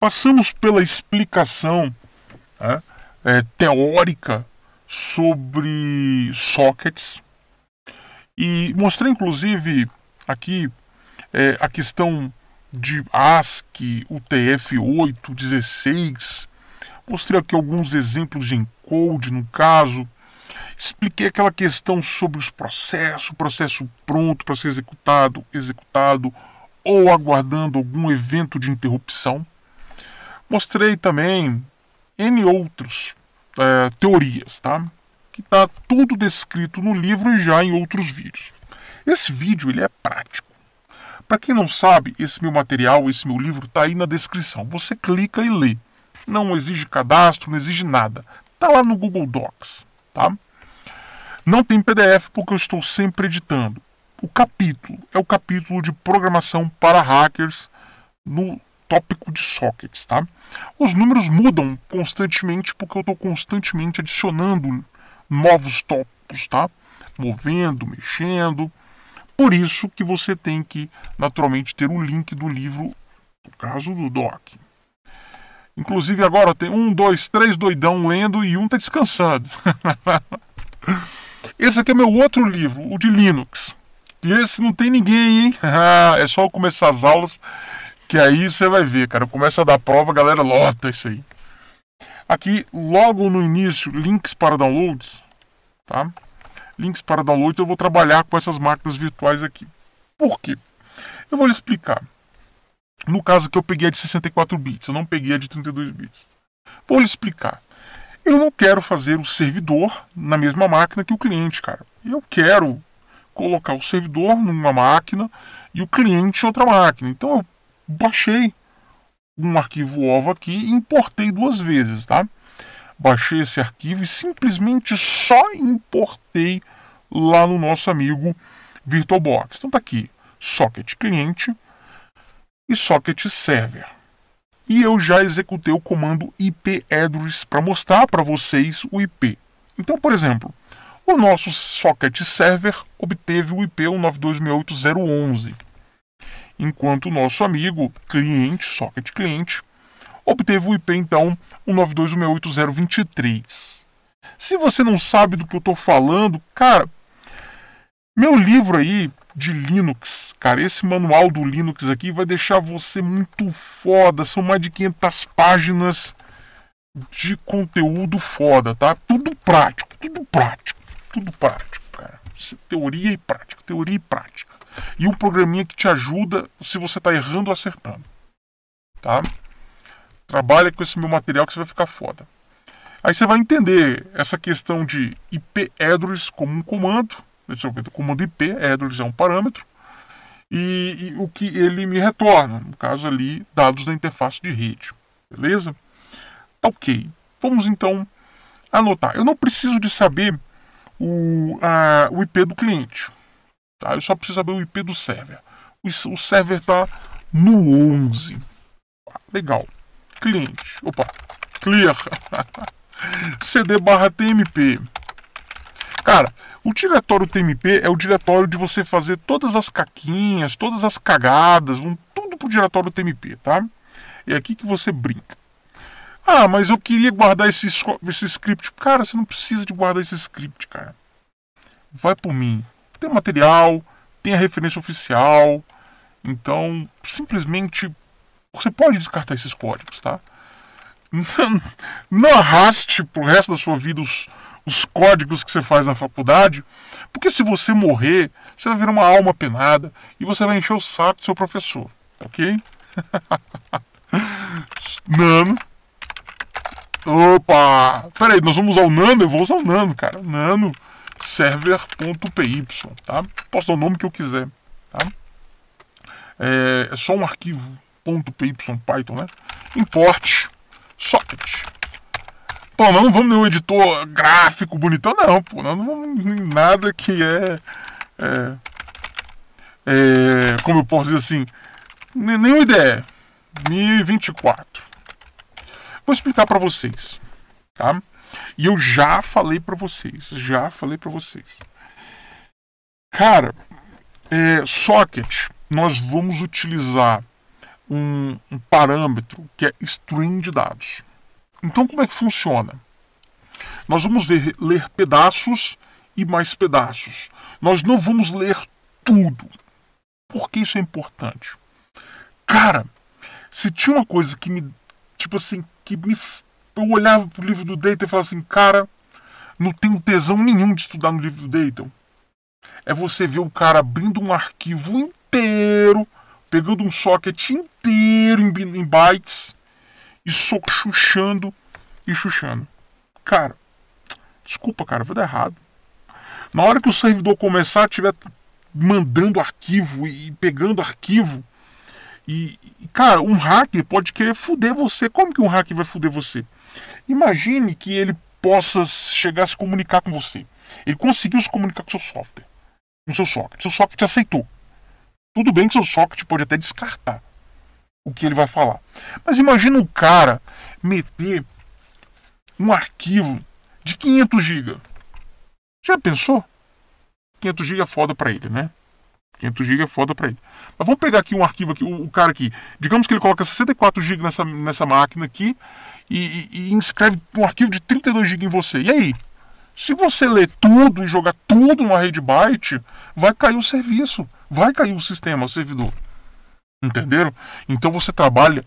Passamos pela explicação né, é, teórica sobre sockets e mostrei inclusive aqui é, a questão de ASCII, UTF-8, 16. Mostrei aqui alguns exemplos de encode no caso. Expliquei aquela questão sobre os processos, processo pronto para ser executado, executado ou aguardando algum evento de interrupção. Mostrei também N outros é, teorias, tá? Que tá tudo descrito no livro e já em outros vídeos. Esse vídeo ele é prático. Para quem não sabe, esse meu material, esse meu livro tá aí na descrição. Você clica e lê. Não exige cadastro, não exige nada. Tá lá no Google Docs, tá? Não tem PDF porque eu estou sempre editando. O capítulo é o capítulo de programação para hackers no tópico de sockets, tá? Os números mudam constantemente porque eu estou constantemente adicionando novos tópicos, tá? Movendo, mexendo. Por isso que você tem que naturalmente ter o link do livro, no caso do doc. Inclusive agora tem um, dois, três doidão lendo e um está descansando. Esse aqui é meu outro livro, o de Linux. E esse não tem ninguém, hein? é só eu começar as aulas que aí você vai ver, cara. Começa a dar prova, a galera lota isso aí. Aqui, logo no início, links para downloads. Tá? Links para downloads. Eu vou trabalhar com essas máquinas virtuais aqui. Por quê? Eu vou lhe explicar. No caso que eu peguei a de 64 bits, eu não peguei a de 32 bits. Vou lhe explicar. Eu não quero fazer o servidor na mesma máquina que o cliente, cara. Eu quero colocar o servidor numa máquina e o cliente em outra máquina. Então eu baixei um arquivo OVA aqui e importei duas vezes, tá? Baixei esse arquivo e simplesmente só importei lá no nosso amigo VirtualBox. Então tá aqui, socket cliente e socket server. E eu já executei o comando IP address para mostrar para vocês o IP. Então, por exemplo, o nosso socket server obteve o IP 192.6.8.0.11 enquanto o nosso amigo, cliente, socket cliente, obteve o IP então 192.168.023. Se você não sabe do que eu estou falando, cara, meu livro aí de Linux, cara, esse manual do Linux aqui vai deixar você muito foda. São mais de 500 páginas de conteúdo foda, tá? Tudo prático, tudo prático, tudo prático, cara. É teoria e prática, teoria e prática e um programinha que te ajuda se você está errando ou acertando. Tá? Trabalha com esse meu material que você vai ficar foda. Aí você vai entender essa questão de IP address como um comando. Deixa eu ver, comando IP, address é um parâmetro. E, e, o que ele me retorna, no caso ali, dados da interface de rede. Beleza? Tá ok. Vamos então anotar. Eu não preciso de saber o, a, o IP do cliente. Tá? Eu só preciso saber o IP do server. O, server está no 11. Legal. Cliente. Opa. Clear. CD barra TMP. Cara, o diretório TMP é o diretório de você fazer todas as caquinhas, todas as cagadas, vão tudo pro diretório TMP, tá? É aqui que você brinca. Ah, mas eu queria guardar esse, esse script. Cara, você não precisa de guardar esse script, cara. Vai por mim tem material, tem a referência oficial. Então, simplesmente você pode descartar esses códigos, tá? Não, arraste pro resto da sua vida os, os códigos que você faz na faculdade, porque se você morrer, você vai virar uma alma penada e você vai encher o saco do seu professor, ok? Nano. Opa! Peraí, nós vamos usar o Nano? Eu vou usar o Nano, cara. Nano server.py. Tá? Posso dar o nome que eu quiser. Tá? É, é só um arquivo .py Python, né? Import socket. Pô, nós não vamos nenhum editor gráfico bonitão, não, pô. Nós não vamos em nada que é, é, é Como eu posso dizer assim? Nenhuma ideia. 1024. Vou explicar para vocês, tá? E eu já falei para vocês, já falei para vocês. Cara, é, socket, nós vamos utilizar um, um parâmetro que é string de dados. Então, como é que funciona? Nós vamos ver, ler pedaços e mais pedaços. Nós não vamos ler tudo. Por que isso é importante? Cara, se tinha uma coisa que me, tipo assim, que me eu olhava pro livro do Dayton e falava assim, cara, não tenho tesão nenhum de estudar no livro do Dayton. É você ver o cara abrindo um arquivo inteiro, pegando um socket inteiro em, bytes e só chuchando e chuchando. Cara, desculpa, cara, vou dar errado. Na hora que o servidor começar, tiver mandando arquivo e pegando arquivo, e, cara, um hacker pode querer fuder você. Como que um hacker vai fuder você? Imagine que ele possa chegar a se comunicar com você. Ele conseguiu se comunicar com seu software, com seu socket. Seu socket aceitou. Tudo bem que seu socket pode até descartar o que ele vai falar. Mas imagina um cara meter um arquivo de 500 GB. Já pensou? 500 GB é foda para ele, né? 500 GB é foda para ele. Mas vamos pegar aqui um arquivo aqui, o, o cara aqui. Digamos que ele coloca 64 GB nessa, nessa máquina aqui e, e, inscreve um arquivo de 32 GB em você. E aí? Se você ler tudo e jogar tudo numa rede byte, vai cair o serviço, vai cair o sistema, o servidor. Entenderam? Então você trabalha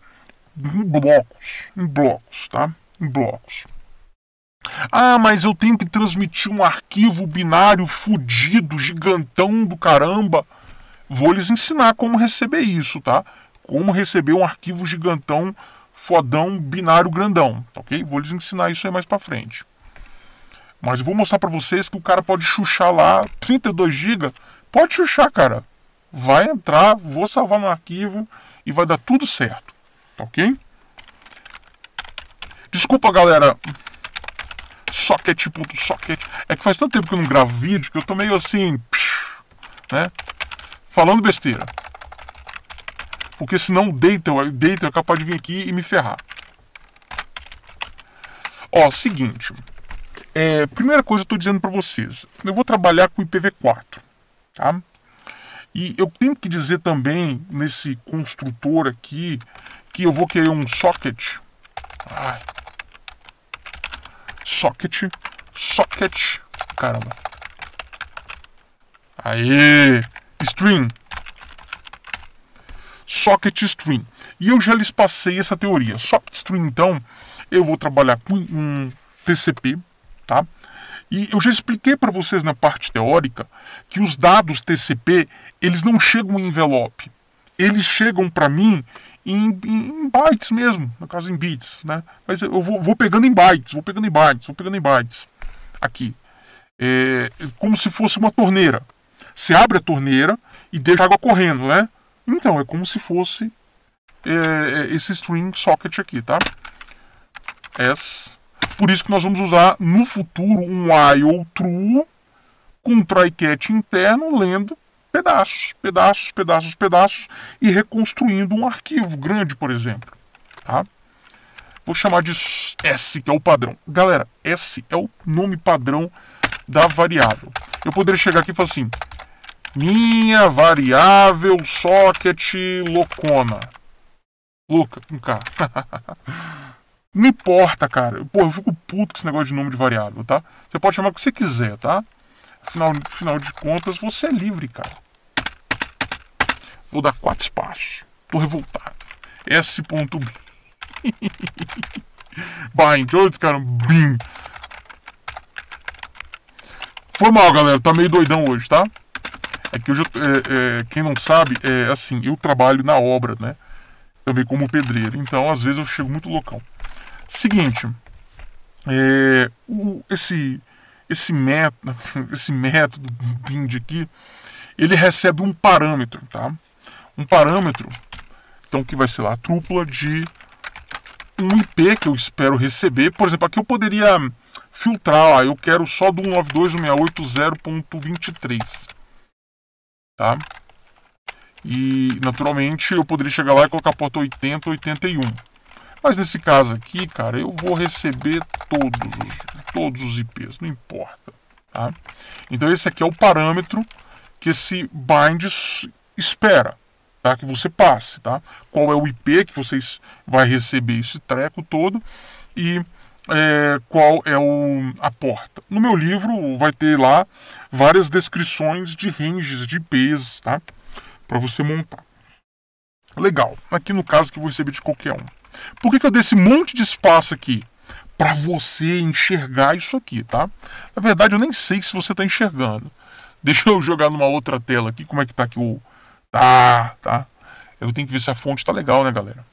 em blocos, em blocos, tá? Em blocos. Ah, mas eu tenho que transmitir um arquivo binário fudido, gigantão do caramba. Vou lhes ensinar como receber isso, tá? Como receber um arquivo gigantão fodão binário grandão, ok? Vou lhes ensinar isso aí mais para frente. Mas eu vou mostrar para vocês que o cara pode chuchar lá 32 GB. Pode chuchar, cara. Vai entrar, vou salvar no arquivo e vai dar tudo certo, tá ok? Desculpa, galera. Socket, ponto socket. É que faz tanto tempo que eu não gravo vídeo que eu tô meio assim, né? Falando besteira porque senão o Deitor, Deitor é capaz de vir aqui e me ferrar. Ó, seguinte. É, primeira coisa que eu estou dizendo para vocês, eu vou trabalhar com IPv4, tá? E eu tenho que dizer também nesse construtor aqui que eu vou querer um socket. Ai. Socket, socket, caramba. Aê! String, Socket String. E eu já lhes passei essa teoria. Socket String, então, eu vou trabalhar com um TCP, tá? E eu já expliquei para vocês na parte teórica que os dados TCP, eles não chegam em envelope. Eles chegam para mim em, em, bytes mesmo, no caso em bits, né? Mas eu vou, vou pegando em bytes, vou pegando em bytes, vou pegando em bytes. Aqui. É, como se fosse uma torneira. Você abre a torneira e deixa a água correndo, né? Então, é como se fosse é, é, esse string socket aqui, tá? S. Por isso que nós vamos usar no futuro um while true com um try catch interno lendo pedaços, pedaços, pedaços, pedaços e reconstruindo um arquivo grande, por exemplo, tá? Vou chamar de S, que é o padrão. Galera, S é o nome padrão da variável. Eu poderia chegar aqui e falar assim, minha variável socket loucona. Louca, com K. Não importa, cara. Pô, eu fico puto com esse negócio de nome de variável, tá? Você pode chamar o que você quiser, tá? Afinal, afinal de contas, você é livre, cara. Vou dar quatro espaços. Tô revoltado. S.b. Bind. Olha cara. Bim. Foi mal, galera. Tá meio doidão hoje, tá? É que hoje, é, é, quem não sabe, é assim, eu trabalho na obra, né? Também como pedreiro. Então, às vezes, eu chego muito loucão. Seguinte, é, o, esse, esse, método, esse método BIND aqui, ele recebe um parâmetro, tá? Um parâmetro, então, que vai ser lá a trúpula de um IP que eu espero receber. Por exemplo, aqui eu poderia filtrar, ó, eu quero só do 192.168.0.23 tá? E naturalmente eu poderia chegar lá e colocar porta 80, 81. Mas nesse caso aqui, cara, eu vou receber todos os, todos os IPs, não importa. Tá? Então esse aqui é o parâmetro que esse bind espera tá? que você passe. Tá? Qual é o IP que vocês vai receber esse treco todo e é, qual é o, a porta. No meu livro vai ter lá várias descrições de ranges de IPs, tá? Para você montar. Legal. Aqui no caso que eu vou receber de qualquer um. Por que, que eu dei esse monte de espaço aqui? Para você enxergar isso aqui, tá? Na verdade, eu nem sei se você está enxergando. Deixa eu jogar numa outra tela aqui. Como é que tá aqui o. Tá, tá. Eu tenho que ver se a fonte tá legal, né, galera?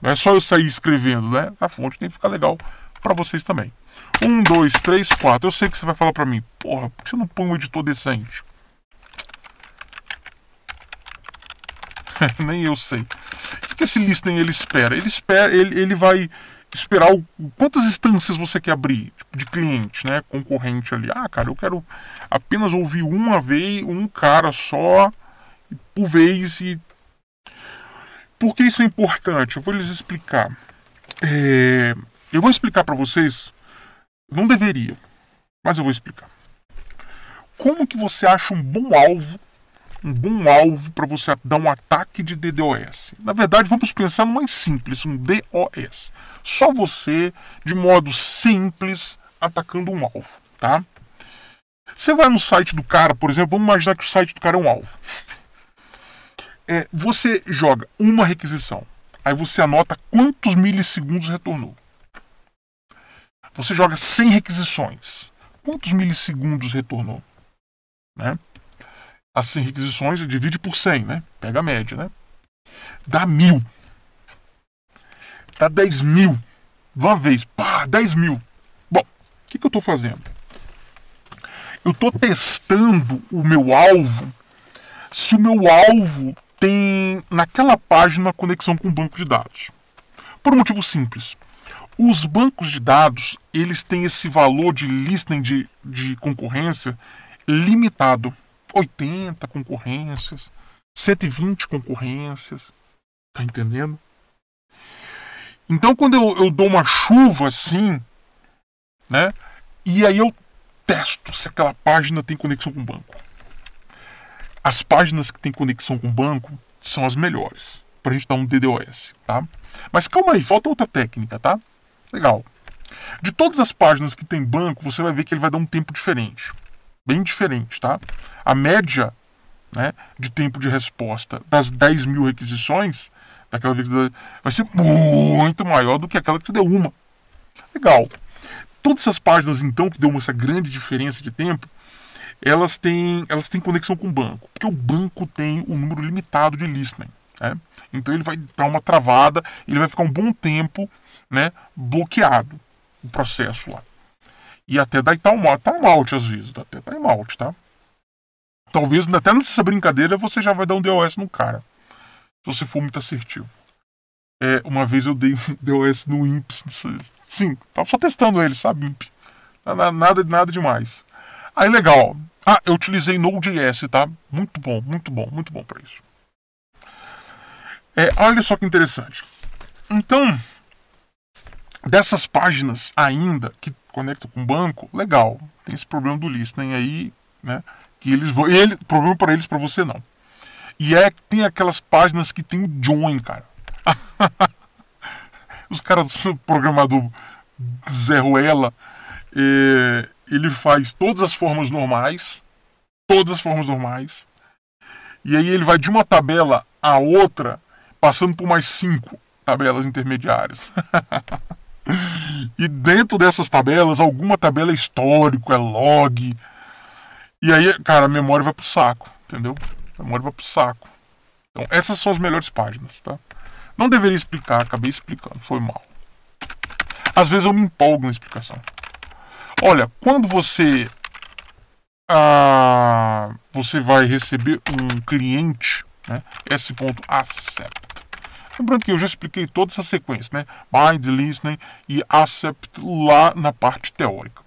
Não é só eu sair escrevendo, né? A fonte tem que ficar legal para vocês também. Um, dois, três, quatro. Eu sei que você vai falar para mim, porra, por que você não põe um editor decente? Nem eu sei. O que esse listening ele espera? Ele espera, ele, ele vai esperar o, quantas instâncias você quer abrir tipo, de cliente, né? Concorrente ali. Ah, cara, eu quero apenas ouvir uma vez, um cara só, por vez e. Por que isso é importante? Eu vou lhes explicar. É, eu vou explicar para vocês, não deveria, mas eu vou explicar. Como que você acha um bom alvo, um bom alvo para você dar um ataque de DDoS? Na verdade, vamos pensar no mais simples, um DOS. Só você, de modo simples, atacando um alvo, tá? Você vai no site do cara, por exemplo, vamos imaginar que o site do cara é um alvo. É, você joga uma requisição, aí você anota quantos milissegundos retornou. Você joga 100 requisições. Quantos milissegundos retornou? Né? As 100 requisições divide por 100, né? Pega a média, né? Dá mil. Dá 10 mil. uma vez, pá, 10 mil. Bom, o que, que eu estou fazendo? Eu estou testando o meu alvo se o meu alvo tem naquela página conexão com o banco de dados. Por um motivo simples. Os bancos de dados, eles têm esse valor de listening de, de concorrência limitado. 80 concorrências, 120 concorrências. Tá entendendo? Então quando eu, eu dou uma chuva assim, né? E aí eu testo se aquela página tem conexão com o banco. As páginas que têm conexão com o banco são as melhores para a gente dar um DDoS, tá? Mas calma aí, falta outra técnica, tá? Legal. De todas as páginas que tem banco, você vai ver que ele vai dar um tempo diferente. Bem diferente, tá? A média né, de tempo de resposta das 10 mil requisições daquela vez vai ser muito maior do que aquela que você deu uma. Legal. Todas essas páginas, então, que deu essa grande diferença de tempo, elas têm, elas têm conexão com o banco. Porque o banco tem um número limitado de listening. Né? Então ele vai dar uma travada, ele vai ficar um bom tempo né, bloqueado o processo lá. E até dar timeout, timeout tá tá às vezes, até timeout, tá, tá? Talvez até nessa brincadeira você já vai dar um DOS no cara, se você for muito assertivo. É, uma vez eu dei um DOS no Imp, sim, tava só testando ele, sabe, IMP. Nada, nada demais. Aí legal, ah, eu utilizei Node.js, tá? Muito bom, muito bom, muito bom para isso. É, olha só que interessante. Então, dessas páginas ainda que conectam com o banco, legal. Tem esse problema do listening aí, né? Que eles vão. Ele, problema para eles, para você não. E é que tem aquelas páginas que tem join, cara. Os caras, do programador Zé Ruela, é, ele faz todas as formas normais, todas as formas normais, e aí ele vai de uma tabela a outra passando por mais cinco tabelas intermediárias. e dentro dessas tabelas, alguma tabela é histórico, é log. E aí, cara, a memória vai pro saco, entendeu? A memória vai pro saco. Então, essas são as melhores páginas, tá? Não deveria explicar, acabei explicando, foi mal. Às vezes eu me empolgo na explicação. Olha, quando você ah, você vai receber um cliente, né? S.accept Lembrando que eu já expliquei toda essa sequência, né? Mind, listening e accept lá na parte teórica.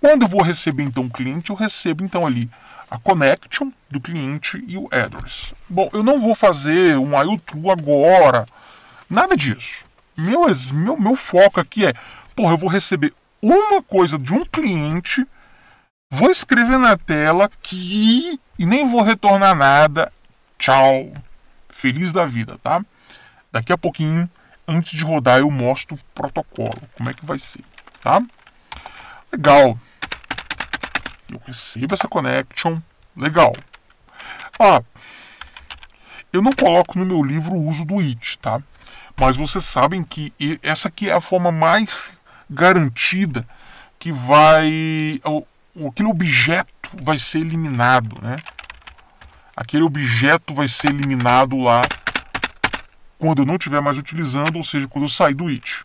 Quando eu vou receber então o cliente, eu recebo então ali a connection do cliente e o address. Bom, eu não vou fazer um IOTRU agora, nada disso. Meu, meu, meu foco aqui é, porra, eu vou receber uma coisa de um cliente, vou escrever na tela que e nem vou retornar nada. Tchau. Feliz da vida, tá? Daqui a pouquinho, antes de rodar, eu mostro o protocolo, como é que vai ser, tá? Legal. Eu recebo essa connection, legal. Ah, eu não coloco no meu livro o uso do it, tá? Mas vocês sabem que essa aqui é a forma mais garantida que vai aquele objeto vai ser eliminado, né? Aquele objeto vai ser eliminado lá quando eu não estiver mais utilizando, ou seja, quando eu sair do it.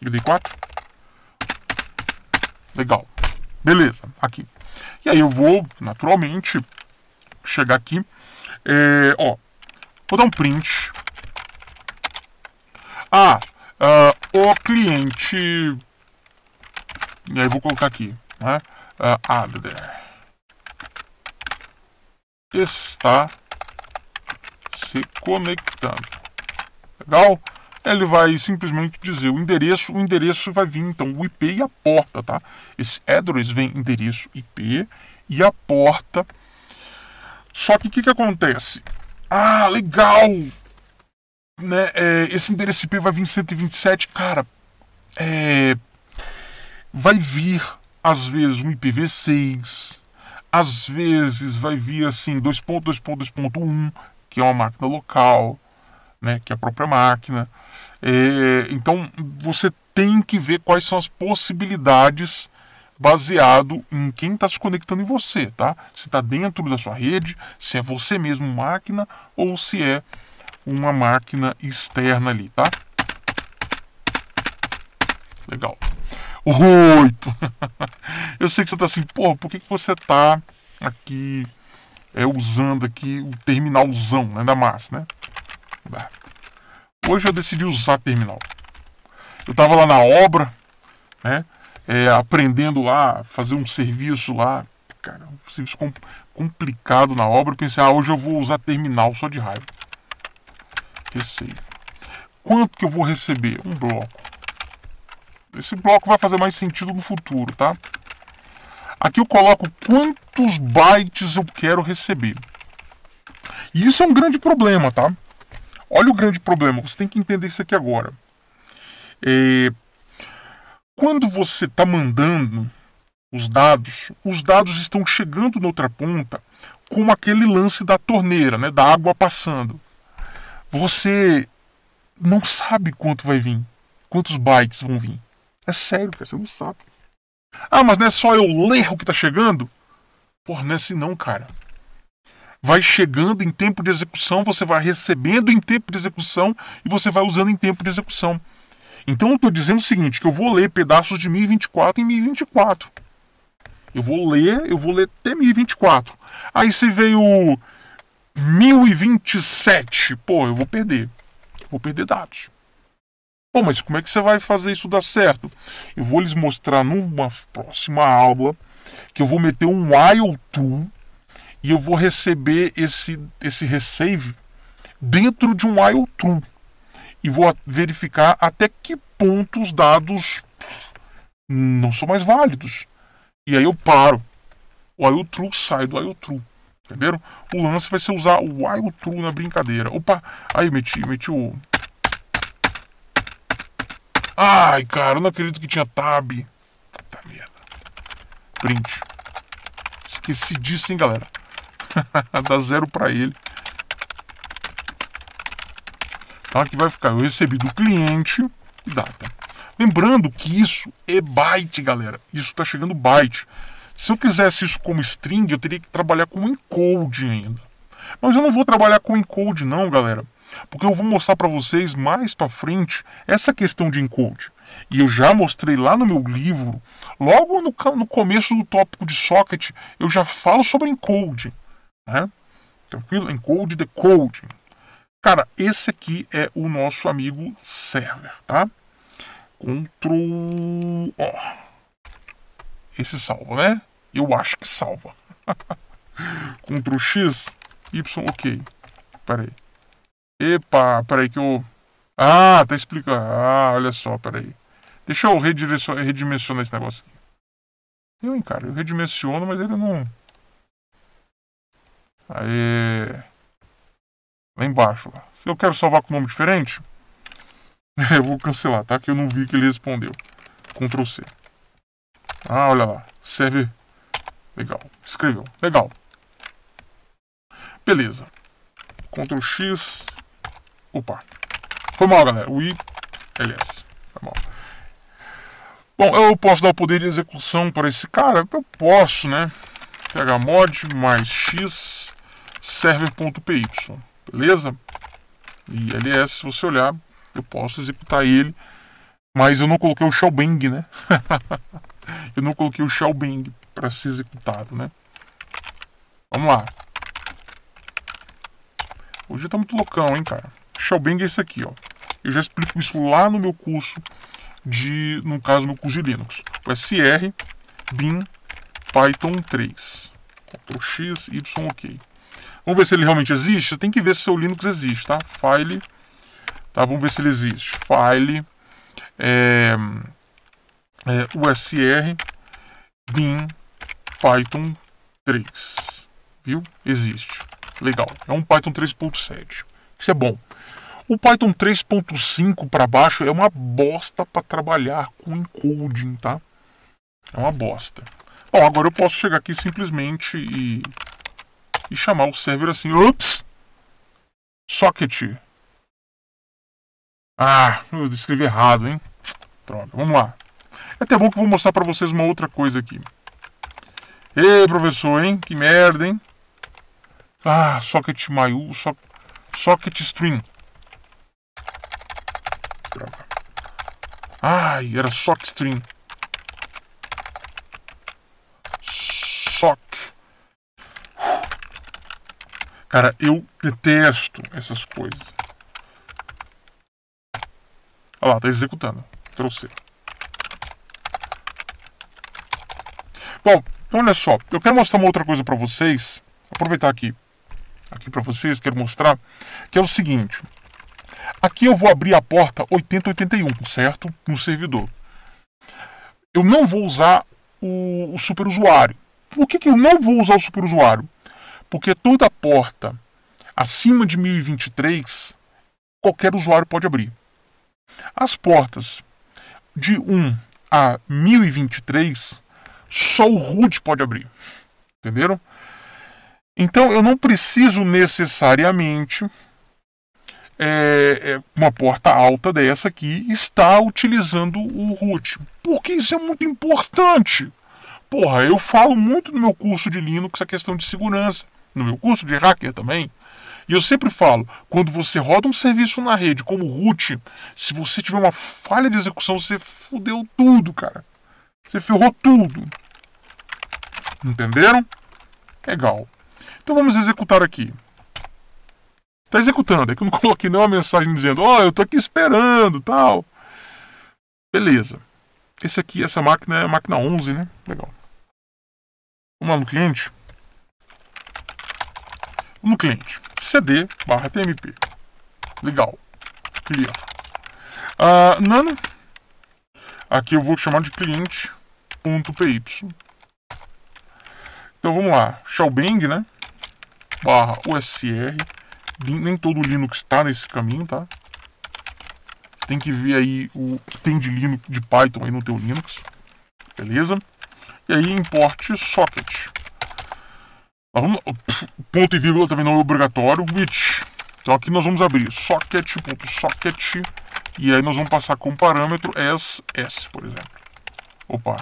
Eu dei 4. Legal. Beleza, aqui. E aí eu vou, naturalmente, chegar aqui. É, ó, vou dar um print. Ah, uh, o cliente... E aí vou colocar aqui, né? Uh, ah, Adler. Ah, Está se conectando. Legal? Ele vai simplesmente dizer o endereço, o endereço vai vir então o IP e a porta, tá? Esse address vem endereço IP e a porta. Só que o que, que acontece? Ah, legal! Né, é, esse endereço IP vai vir 127, cara. É, vai vir, às vezes, um IPv6, às vezes vai vir assim 2.2.2.1, que é uma máquina local, né, que é a própria máquina. É, então você tem que ver quais são as possibilidades baseado em quem está se conectando em você, tá? Se está dentro da sua rede, se é você mesmo máquina ou se é uma máquina externa ali, tá? Legal. Oito. Eu sei que você está assim, pô, por que, que você está aqui é, usando aqui o terminalzão né, da massa, né? Hoje eu decidi usar terminal. Eu estava lá na obra, né? É, aprendendo lá, fazer um serviço lá, cara, um serviço com, complicado na obra. Eu pensei, ah, hoje eu vou usar terminal só de raiva. Receive. Quanto que eu vou receber? Um bloco. Esse bloco vai fazer mais sentido no futuro, tá? Aqui eu coloco quantos bytes eu quero receber. E isso é um grande problema, tá? Olha o grande problema, você tem que entender isso aqui agora. É... Quando você está mandando os dados, os dados estão chegando na outra ponta, como aquele lance da torneira, né, da água passando. Você não sabe quanto vai vir, quantos bytes vão vir. É sério, cara, você não sabe. Ah, mas não é só eu ler o que está chegando? Pô, não é assim não, cara. Vai chegando em tempo de execução, você vai recebendo em tempo de execução e você vai usando em tempo de execução. Então eu estou dizendo o seguinte, que eu vou ler pedaços de 1024 em 1024. Eu vou ler, eu vou ler até 1024. Aí você veio 1027, pô, eu vou perder. Eu vou perder dados. Bom, mas como é que você vai fazer isso dar certo? Eu vou lhes mostrar numa próxima aula que eu vou meter um while to e eu vou receber esse, esse receive dentro de um while to e vou verificar até que ponto os dados não são mais válidos. E aí eu paro. O while true sai do while true. Entenderam? O lance vai ser usar o while true na brincadeira. Opa, aí meti, meti o Ai, cara, eu não acredito que tinha tab. Puta merda. Print. Esqueci disso, hein, galera. Dá zero pra ele. Tá, que vai ficar. Eu recebi do cliente e data. Lembrando que isso é byte, galera. Isso tá chegando byte. Se eu quisesse isso como string, eu teria que trabalhar com encode ainda. Mas eu não vou trabalhar com encode não, galera porque eu vou mostrar para vocês mais para frente essa questão de encode. E eu já mostrei lá no meu livro, logo no, no começo do tópico de socket, eu já falo sobre encode. Né? Tranquilo? Encode, decoding. Cara, esse aqui é o nosso amigo server, tá? Ctrl... Oh. Esse salva, né? Eu acho que salva. Ctrl X, Y, ok. Pera aí. Epa, peraí que eu. Ah, tá explicando. Ah, olha só, peraí. Deixa eu redimensionar esse negócio aqui. Eu, hein, cara, eu redimensiono, mas ele não. Aí. Lá embaixo. Lá. Se eu quero salvar com nome diferente, eu vou cancelar, tá? Que eu não vi que ele respondeu. Ctrl C. Ah, olha lá. Serve. Legal. Escreveu. Legal. Beleza. Ctrl X. Opa. Foi mal, galera. O ILS. bom. Bom, eu posso dar o poder de execução para esse cara? Eu posso, né? phmod mais x server.py. Beleza? E ls, se você olhar, eu posso executar ele. Mas eu não coloquei o shellbang, né? eu não coloquei o shellbang para ser executado, né? Vamos lá. Hoje tá muito loucão, hein, cara? Shellbang é esse aqui, ó. Eu já explico isso lá no meu curso de, no caso, no curso de Linux. O SR bin Python 3. Ctrl X, Y, OK. Vamos ver se ele realmente existe. Você tem que ver se seu Linux existe, tá? File, tá? Vamos ver se ele existe. File, é, é, USR, bin, Python 3, viu? Existe. Legal. É um Python 3.7. Isso é bom. O Python 3.5 para baixo é uma bosta para trabalhar com encoding, tá? É uma bosta. Bom, agora eu posso chegar aqui simplesmente e, e chamar o server assim, ups, socket. Ah, eu escrevi errado, hein? Droga, vamos lá. É até bom que eu vou mostrar para vocês uma outra coisa aqui. Ei, professor, hein? Que merda, hein? Ah, socket maiú, so, socket string. Ai, era Sockstream. Sock. Cara, eu detesto essas coisas. Olha lá, tá executando. Trouxe. Bom, então olha só. Eu quero mostrar uma outra coisa para vocês. Aproveitar aqui. Aqui para vocês, quero mostrar. Que é o seguinte. Aqui eu vou abrir a porta 8081, certo? No servidor. Eu não vou usar o, o superusuário. Por que, que eu não vou usar o superusuário? Porque toda porta acima de 1023, qualquer usuário pode abrir. As portas de 1 a 1023, só o root pode abrir. Entenderam? Então eu não preciso necessariamente é, é, uma porta alta dessa aqui está utilizando o root. Porque isso é muito importante. Porra, eu falo muito no meu curso de Linux a questão de segurança, no meu curso de hacker também. E eu sempre falo, quando você roda um serviço na rede como root, se você tiver uma falha de execução, você fudeu tudo, cara. Você ferrou tudo. Entenderam? Legal. Então vamos executar aqui. Tá executando. É que eu não coloquei nenhuma mensagem dizendo, ó, oh, eu tô aqui esperando, tal. Beleza. Esse aqui, essa máquina é a máquina 11, né? Legal. Vamos lá no cliente. No cliente, cd barra tmp. Legal. Clear. Uh, nano. Aqui eu vou chamar de cliente.py. Então vamos lá. Shellbang, né? Barra usr nem todo Linux está nesse caminho, tá? Você tem que ver aí o que tem de Linux, de Python aí no teu Linux, beleza? E aí importe socket. Vamos, ponto e vírgula também não é obrigatório, which. Então aqui nós vamos abrir socket.socket e aí nós vamos passar como parâmetro ss, por exemplo. Opa,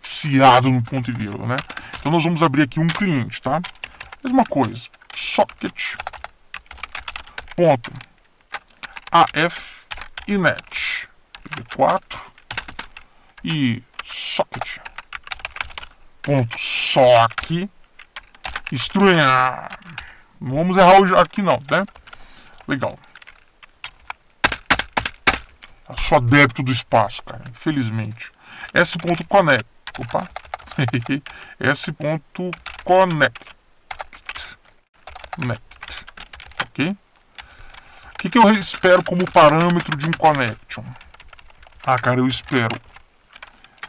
Ciado no ponto e vírgula, né? Então nós vamos abrir aqui um cliente, tá? Mesma coisa, socket .af inet quatro 4 e socket ponto sock extruir não vamos errar hoje aqui não né legal tá sua débito do espaço cara infelizmente s ponto connect opa s ponto connect connect ok o que, que eu espero como parâmetro de um connection? Ah, cara, eu espero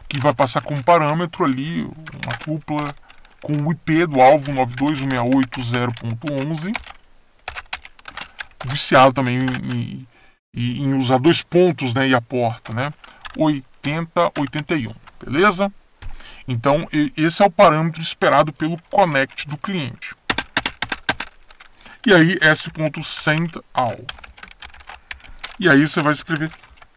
que vai passar como parâmetro ali uma tupla com o IP do alvo 92168.0.11, viciado também em, em, em, usar dois pontos né, e a porta, né? 8081, beleza? Então, esse é o parâmetro esperado pelo connect do cliente. E aí, s.sendAll. E aí você vai escrever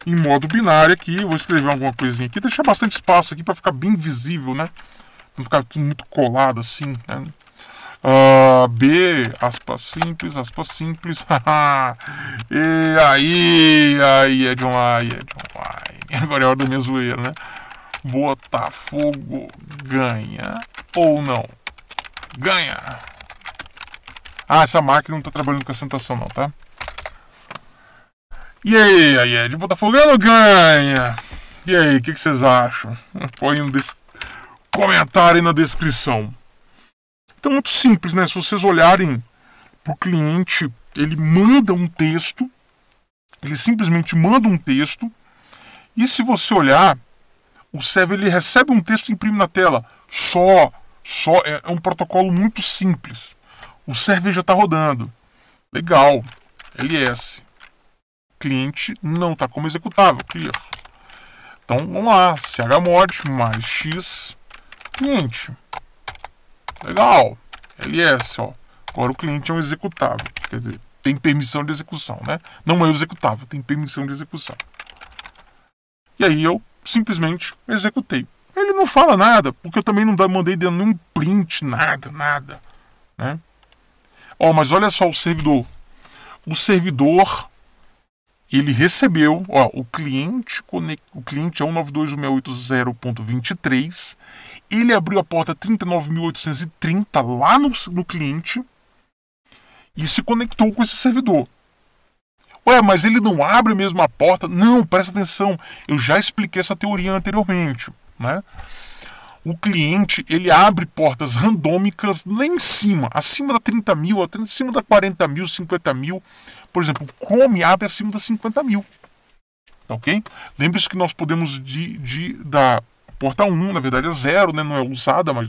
em modo binário aqui. Eu vou escrever alguma coisinha aqui. Deixar bastante espaço aqui para ficar bem visível, né? Não ficar tudo muito colado assim, né? Uh, B, aspas simples, aspas simples. e aí, aí, Ed Online, Ed Online. Agora é hora da minha zoeira, né? Botafogo ganha ou não? Ganha. Ah, essa máquina não está trabalhando com acentuação não, tá? E aí, aí é de Botafogo ganha? E aí, o que, que, vocês acham? Põe um des... comentário aí na descrição. Então, muito simples, né? Se vocês olharem para o cliente, ele manda um texto, ele simplesmente manda um texto, e se você olhar, o server ele recebe um texto e imprime na tela. Só, só é, é um protocolo muito simples. O server já está rodando. Legal. LS cliente não está como executável, clear. Então vamos lá, chmod mais x cliente. Legal, ls, ó. Agora o cliente é um executável, quer dizer, tem permissão de execução, né? Não é executável, tem permissão de execução. E aí eu simplesmente executei. Ele não fala nada, porque eu também não mandei nenhum print, nada, nada, né? Ó, mas olha só o servidor. O servidor ele recebeu, ó, o cliente, o cliente é 192.168.0.23, ele abriu a porta 39.830 lá no, no cliente e se conectou com esse servidor. Ué, mas ele não abre mesmo a porta? Não, presta atenção, eu já expliquei essa teoria anteriormente, né? O cliente ele abre portas randômicas lá em cima, acima da 30 mil, acima da 40 mil, 50 mil, por exemplo, come abre acima das 50 mil. Ok? Lembre-se que nós podemos de, de, da porta 1, na verdade é zero, né? não é usada, mas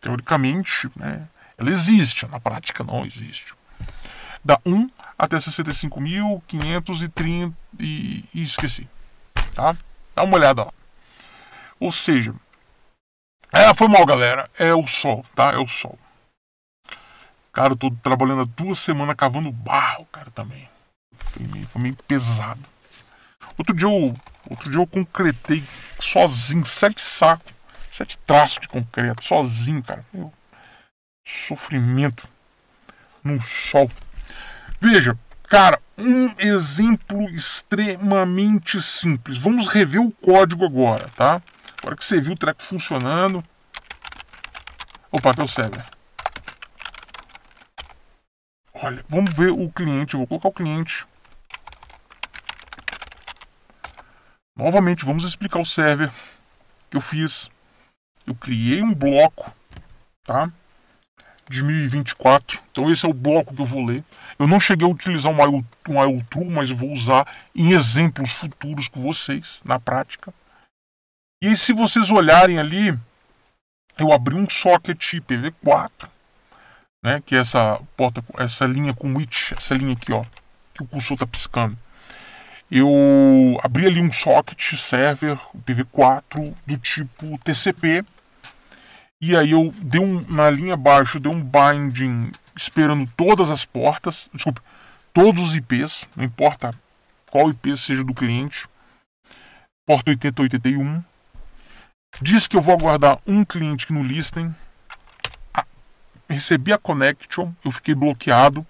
teoricamente né? ela existe, na prática não existe. Da 1 até 65.530 e, e esqueci. Tá? Dá uma olhada lá. Ou seja, é, foi mal, galera. É o sol, tá? É o sol. Cara, eu tô trabalhando há duas semanas cavando barro, cara, também. Foi meio, foi meio pesado. Outro dia, eu, outro dia eu concretei sozinho, sete sacos, sete traços de concreto, sozinho, cara. Meu, sofrimento no sol. Veja, cara, um exemplo extremamente simples. Vamos rever o código agora, tá? Agora que você viu o treco funcionando. Opa, que é o server. Olha, vamos ver o cliente. Eu vou colocar o cliente. Novamente, vamos explicar o server que eu fiz. Eu criei um bloco, tá? De 1024. Então esse é o bloco que eu vou ler. Eu não cheguei a utilizar um IO, um mas eu vou usar em exemplos futuros com vocês, na prática. E se vocês olharem ali, eu abri um socket IPv4 né? Que é essa porta, essa linha com witch, essa linha aqui, ó, que o cursor tá piscando. Eu abri ali um socket server PV4 do tipo TCP e aí eu dei um na linha abaixo, dei um binding esperando todas as portas, desculpe, todos os IPs, não importa qual IP seja do cliente. Porta 8081 diz que eu vou aguardar um cliente que no listem recebi a connection, eu fiquei bloqueado.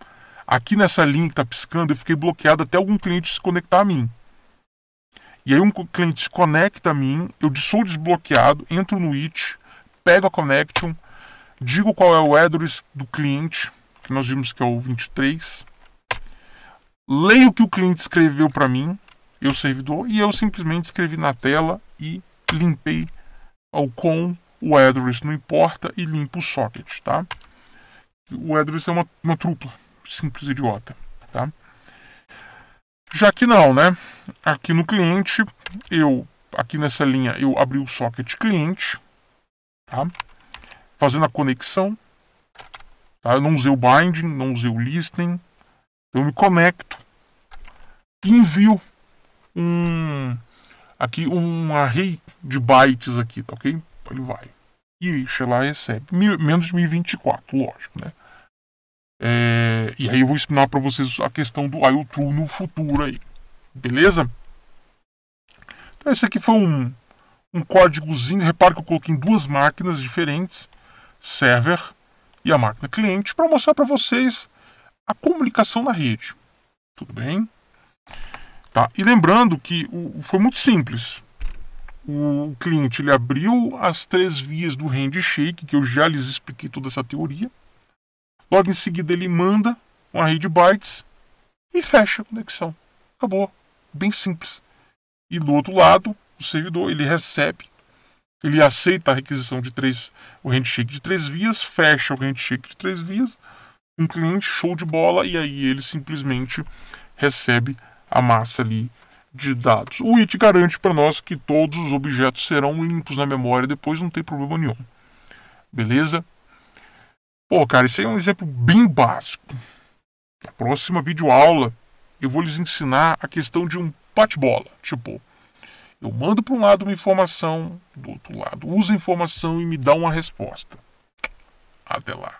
Aqui nessa linha que está piscando, eu fiquei bloqueado até algum cliente se conectar a mim. E aí um cliente se conecta a mim, eu sou desbloqueado, entro no IT, pego a connection, digo qual é o address do cliente, que nós vimos que é o 23, leio o que o cliente escreveu para mim, eu servidor, e eu simplesmente escrevi na tela e limpei o com, o address não importa e limpo o socket, tá? o Edwards é uma, uma trupla, simples idiota, tá? Já que não, né? Aqui no cliente, eu aqui nessa linha eu abri o socket cliente, tá? Fazendo a conexão, tá? Eu não usei o binding, não usei o listening, eu me conecto, envio um aqui um array de bytes aqui, tá ok? Ele vai. E sei lá recebe menos de 1024, lógico, né? É, e aí eu vou explicar para vocês a questão do IOTru no futuro aí. Beleza? Então esse aqui foi um, um códigozinho. Repara que eu coloquei em duas máquinas diferentes. Server e a máquina cliente. Para mostrar para vocês a comunicação na rede. Tudo bem? Tá. E lembrando que o, foi muito simples. O cliente ele abriu as três vias do handshake, que eu já lhes expliquei toda essa teoria Logo em seguida ele manda uma rede de bytes e fecha a conexão. Acabou. Bem simples. E do outro lado, o servidor ele recebe, ele aceita a requisição de três, o handshake de três vias, fecha o handshake de três vias, um cliente show de bola e aí ele simplesmente recebe a massa ali de dados. O IT garante para nós que todos os objetos serão limpos na memória depois, não tem problema nenhum. Beleza? Pô, cara, isso aí é um exemplo bem básico. Na próxima videoaula, eu vou lhes ensinar a questão de um bate-bola. Tipo, eu mando para um lado uma informação, do outro lado usa a informação e me dá uma resposta. Até lá.